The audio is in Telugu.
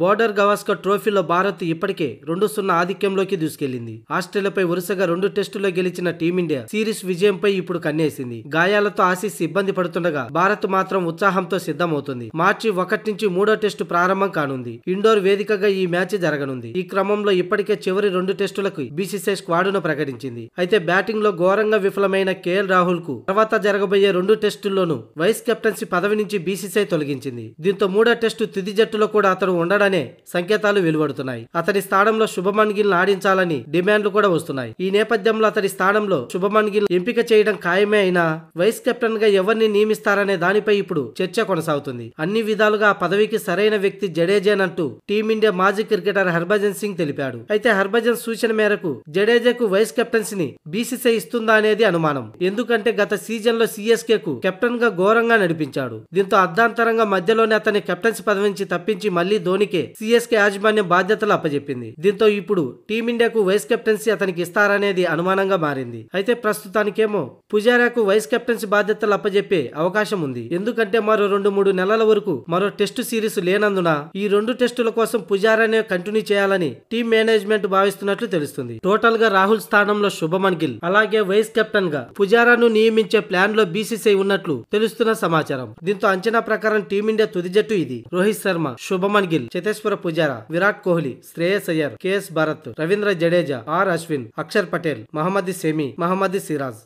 బోర్డర్ గవాస్కర్ ట్రోఫీలో భారత్ ఇప్పటికే రెండు సున్నా ఆధిక్యంలోకి దూసుకెళ్లింది ఆస్ట్రేలియాపై వరుసగా రెండు టెస్టుల్లో గెలిచిన టీమిండియా సిరీస్ విజయంపై ఇప్పుడు కన్నేసింది గాయాలతో ఆసీస్ ఇబ్బంది పడుతుండగా భారత్ మాత్రం ఉత్సాహంతో సిద్ధమవుతుంది మార్చి ఒకటి నుంచి మూడో టెస్టు ప్రారంభం కానుంది ఇండోర్ వేదికగా ఈ మ్యాచ్ జరగనుంది ఈ క్రమంలో ఇప్పటికే చివరి రెండు టెస్టులకు బీసీసీఐ స్క్వాడును ప్రకటించింది అయితే బ్యాటింగ్ లో ఘోరంగా విఫలమైన కేఎల్ రాహుల్ కు తర్వాత జరగబోయే రెండు టెస్టుల్లోనూ వైస్ కెప్టెన్సీ పదవి నుంచి బీసీసీఐ తొలగించింది దీంతో మూడో టెస్టు తుది జట్టులో కూడా అతడు ఉండ ఉండడనే సంకేతాలు వెలువడుతున్నాయి అతని స్థానంలో శుభమన్ గిల్ ఆడించాలని డిమాండ్లు కూడా వస్తున్నాయి ఈ నేపథ్యంలో అతని స్థానంలో శుభమన్ గిల్ ఎంపిక చేయడం ఖాయమే అయినా వైస్ కెప్టెన్ గా ఎవరిని నియమిస్తారనే దానిపై ఇప్పుడు చర్చ కొనసాగుతుంది అన్ని విధాలుగా ఆ పదవికి సరైన వ్యక్తి జడేజేనంటూ టీమిండియా మాజీ క్రికెటర్ హర్భజన్ సింగ్ తెలిపాడు అయితే హర్భజన్ సూచన మేరకు జడేజాకు వైస్ కెప్టెన్సీని బీసీసీఐ ఇస్తుందా అనేది అనుమానం ఎందుకంటే గత సీజన్ లో సిఎస్కే కు కెప్టెన్ గా ఘోరంగా నడిపించాడు దీంతో అర్ధాంతరంగా మధ్యలోనే అతని కెప్టెన్సీ పదవి నుంచి తప్పించి మళ్లీ ధోని ధోనీకే సిఎస్కే యాజమాన్యం బాధ్యతలు అప్పజెప్పింది దీంతో ఇప్పుడు టీమిండియాకు వైస్ కెప్టెన్సీ అతనికి ఇస్తారనేది అనుమానంగా మారింది అయితే ప్రస్తుతానికేమో పుజారాకు వైస్ కెప్టెన్సీ బాధ్యతలు అప్పజెప్పే అవకాశం ఉంది ఎందుకంటే మరో రెండు మూడు నెలల వరకు మరో టెస్టు సిరీస్ లేనందున ఈ రెండు టెస్టుల కోసం పుజారానే కంటిన్యూ చేయాలని టీం మేనేజ్మెంట్ భావిస్తున్నట్లు తెలుస్తుంది టోటల్ గా రాహుల్ స్థానంలో శుభమన్ గిల్ అలాగే వైస్ కెప్టెన్ గా పుజారాను నియమించే ప్లాన్ లో బీసీసీఐ ఉన్నట్లు తెలుస్తున్న సమాచారం దీంతో అంచనా ప్రకారం టీమిండియా తుది జట్టు ఇది రోహిత్ శర్మ శుభమన్ గిల్ చేతేశ్వర పుజారా విరాట్ కోహ్లీ శ్రేయస్ అయ్యర్ కెఎస్ భారత్ రవీంద్ర జడేజా ఆర్ అశ్విన్ అక్షర్ పటేల్ మహమ్మద్ సేమి మహమ్మద్ సిరాజ్